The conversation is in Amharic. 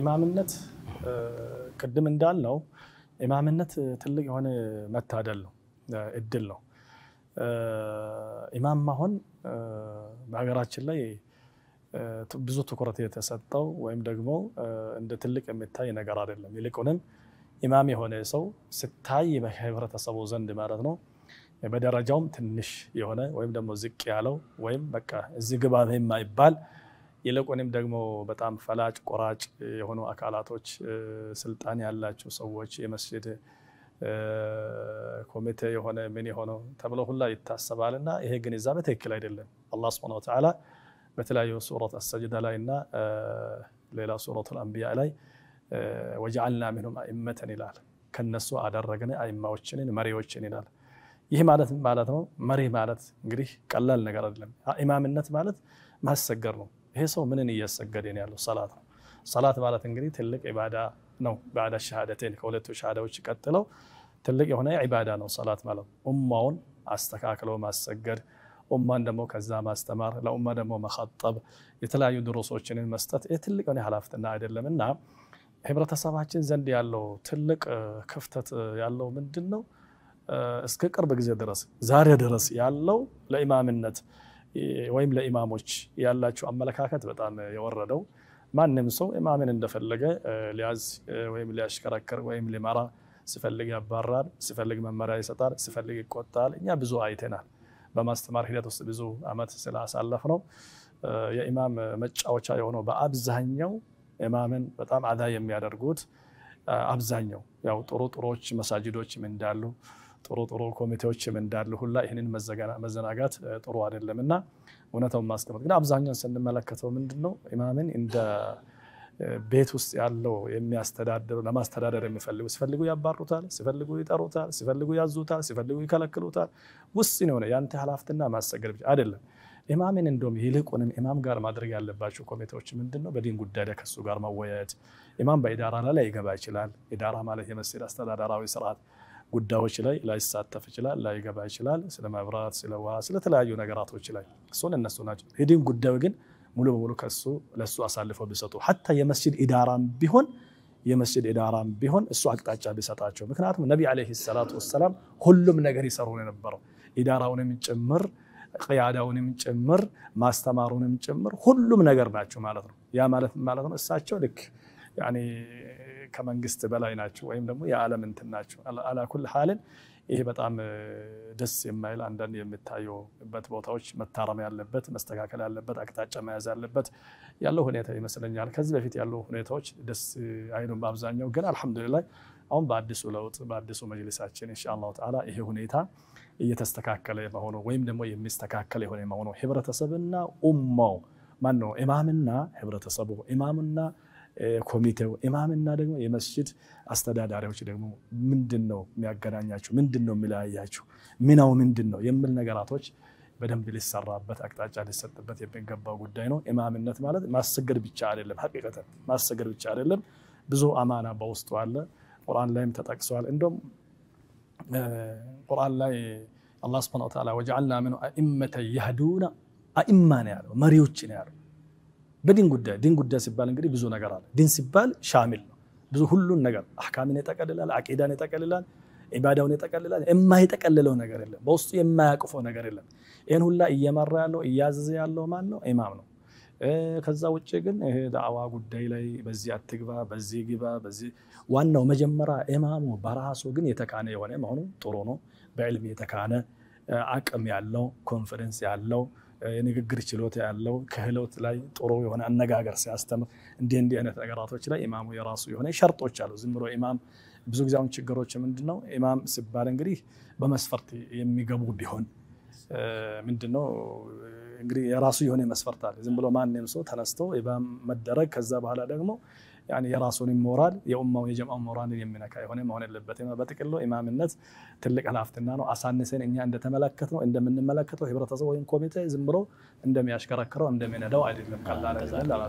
ኢማምነት ቅድም እንዳልነው ኢማምነት ትልቅ የሆነ መታደል ነው፣ እድል ነው። ኢማም መሆን በሀገራችን ላይ ብዙ ትኩረት የተሰጠው ወይም ደግሞ እንደ ትልቅ የሚታይ ነገር አይደለም። ይልቁንም ኢማም የሆነ ሰው ስታይ በህብረተሰቡ ዘንድ ማለት ነው በደረጃውም ትንሽ የሆነ ወይም ደግሞ ዝቅ ያለው ወይም በቃ እዚህ ግባ የማይባል ይልቁንም ደግሞ በጣም ፈላጭ ቆራጭ የሆኑ አካላቶች፣ ስልጣን ያላቸው ሰዎች፣ የመስጅድ ኮሚቴ የሆነ ምን የሆነ ተብሎ ሁላ ይታሰባል እና ይሄ ግንዛቤ ትክክል አይደለም። አላህ ሱብሓነሁ ወተዓላ በተለያዩ ሱረት አሰጅዳ ላይ እና ሌላ ሱረት አንቢያ ላይ ወጀዐልና ሚንሁም አእመተን ይላል። ከነሱ አደረግን አእማዎችንን መሪዎችን ይላል። ይህ ማለት ማለት ነው መሪ ማለት እንግዲህ ቀላል ነገር አይደለም። ኢማምነት ማለት ማሰገር ነው። ይሄ ሰው ምንን እያሰገደ ነው ያለው? ሰላት ነው። ሰላት ማለት እንግዲህ ትልቅ ኢባዳ ነው። ባዕደ ሸሃደቴን ከሁለቱ ሸሃዳዎች ቀጥለው ትልቅ የሆነ ኢባዳ ነው ሰላት ማለት። ኡማውን አስተካክሎ ማሰገድ፣ ኡማን ደግሞ ከዛ ማስተማር፣ ለኡማ ደግሞ መኸጠብ፣ የተለያዩ ድሮሶችንን መስጠት ይህ ትልቅ የሆነ ኃላፊነትና አይደለም እና ህብረተሰባችን ዘንድ ያለው ትልቅ ክፍተት ያለው ምንድን ነው? እስከ ቅርብ ጊዜ ድረስ ዛሬ ድረስ ያለው ለኢማምነት ወይም ለኢማሞች ያላቸው አመለካከት በጣም የወረደው ማንም ሰው ኢማምን እንደፈለገ ሊያዝ ወይም ሊያሽከረክር ወይም ሊመራ ሲፈልግ ያባራል፣ ሲፈልግ መመሪያ ይሰጣል፣ ሲፈልግ ይቆጣል። እኛ ብዙ አይተናል። በማስተማር ሂደት ውስጥ ብዙ አመት ስላሳለፍ ነው የኢማም መጫወቻ የሆነው በአብዛኛው ኢማምን በጣም አዳ የሚያደርጉት አብዛኛው ያው ጥሩ ጥሮች መሳጅዶችም እንዳሉ ጥሩ ጥሩ ኮሚቴዎችም እንዳሉ ሁላ ይህንን መዘናጋት ጥሩ አይደለም እና እውነታውን ማስቀመጥ ግን አብዛኛውን ስንመለከተው ምንድን ነው ኢማምን እንደ ቤት ውስጥ ያለው የሚያስተዳድሩ ለማስተዳደር የሚፈልጉ ሲፈልጉ ያባሩታል፣ ሲፈልጉ ይጠሩታል፣ ሲፈልጉ ያዙታል፣ ሲፈልጉ ይከለክሉታል። ውስን የሆነ ያንተ ኃላፊነትና ማሰገድ ብቻ አይደለም። ኢማምን እንደውም ይልቁንም ኢማም ጋር ማድረግ ያለባቸው ኮሚቴዎች ምንድን ነው? በዲን ጉዳይ ላይ ከሱ ጋር መወያየት። ኢማም በኢዳራ ላይ ይገባ ይችላል። ኢዳራ ማለት የመስጂድ አስተዳደራዊ ስርዓት ጉዳዮች ላይ ላይሳተፍ ይችላል፣ ላይገባ ይችላል። ስለ መብራት፣ ስለ ውሃ፣ ስለተለያዩ ነገራቶች ላይ እሱን እነሱ ናቸው። የዲን ጉዳዩ ግን ሙሉ በሙሉ ከሱ ለሱ አሳልፎ ቢሰጡ ሐታ የመስጅድ ኢዳራም ቢሆን የመስጅድ ኢዳራም ቢሆን እሱ አቅጣጫ ቢሰጣቸው። ምክንያቱም ነቢ ዓለይሂ ሰላቱ ወሰላም ሁሉም ነገር ይሰሩ የነበረው ኢዳራውንም ጭምር ቅያዳውንም ጭምር ማስተማሩንም ጭምር ሁሉም ነገር ናቸው ማለት ነው። ያ ማለት ማለት ነው እሳቸው ልክ ከመንግስት በላይ ናቸው ወይም ደግሞ የዓለም እንትን ናቸው። አላኩል ሀልን ይሄ በጣም ደስ የማይል አንዳንድ የሚታየውበት ቦታዎች መታረም ያለበት መስተካከል ያለበት አቅጣጫ መያዝ ያለበት ያለው ሁኔታ ይመስለኛል። ከዚህ በፊት ያሉ ሁኔታዎች ደስ አይሉም በአብዛኛው ግን አልሐምዱሊላህ አሁን በአዲሱ ለውጥ በአዲሱ መጅልሳችን ኢንሻአላሁ ተዓላ ይሄ ሁኔታ እየተስተካከለ መሆኑ ወይም ደግሞ የሚስተካከል የሆነ መሆኑ ህብረተሰብና ኡማው ማን ነው ኢማምና ህብረተሰቡ ኢማምና ኮሚቴው ኢማምና ደግሞ የመስጅድ አስተዳዳሪዎች ደግሞ ምንድን ነው የሚያገናኛችሁ? ምንድን ነው የሚለያያችሁ? ሚናው ምንድን ነው የሚል ነገራቶች በደንብ ሊሰራበት አቅጣጫ ሊሰጥበት የሚገባው ጉዳይ ነው። ኢማምነት ማለት ማሰገድ ብቻ አይደለም። ሀቂቀተን ማሰገድ ብቻ አይደለም። ብዙ አማና በውስጡ አለ። ቁርአን ላይም ተጠቅሰዋል። እንደውም ቁርአን ላይ አላህ ስብሐነሁ ወተዓላ ወጀዐልና ምን አኢመተን የህዱና አኢማ ነው ያለው፣ መሪዎች ነው ያለው በዲን ጉዳይ ዲን ጉዳይ ሲባል እንግዲህ ብዙ ነገር አለ። ዲን ሲባል ሻሚል ነው፣ ብዙ ሁሉን ነገር አህካምን የጠቀልላል፣ አቂዳን የጠቀልላል፣ ኢባዳውን የጠቀልላል። የማይጠቀልለው ነገር የለም፣ በውስጡ የማያቅፎ ነገር የለም። ይህን ሁላ እየመራ ያለው እያዘዘ ያለው ማን ነው? ኢማም ነው። ከዛ ውጭ ግን ይሄ ዳዕዋ ጉዳይ ላይ በዚህ አትግባ፣ በዚህ ግባ፣ በዚህ ዋናው መጀመሪያ ኢማሙ በራሱ ግን የተካነ የሆነ መሆኑ ጥሩ ነው። በዕልም የተካነ አቅም ያለው ኮንፈረንስ ያለው የንግግር ችሎታ ያለው ክህሎት ላይ ጥሩ የሆነ አነጋገር ሲያስተምር እንዲህ እንዲህ አይነት ነገራቶች ላይ ኢማሙ የራሱ የሆነ ሸርጦች አሉ። ዝም ብሎ ኢማም ብዙ ጊዜ አሁን ችግሮች ምንድን ነው? ኢማም ሲባል እንግዲህ በመስፈርት የሚገቡ ቢሆን ምንድን ነው እንግዲህ የራሱ የሆነ መስፈርት አለ። ዝም ብሎ ማንም ሰው ተነስቶ ኢማም መደረግ ከዛ በኋላ ደግሞ يعني يراسوني مورال يوم ما يجمع مورال يوم منك هون ما هون اللبتي ما بتك إمام النت تلك على عفتنا نو أسان نسين إني عند تملكتنا عند من الملكة هي برتزوين كوميتة زمرو عند ما يشكرك رو عند من دواء اللي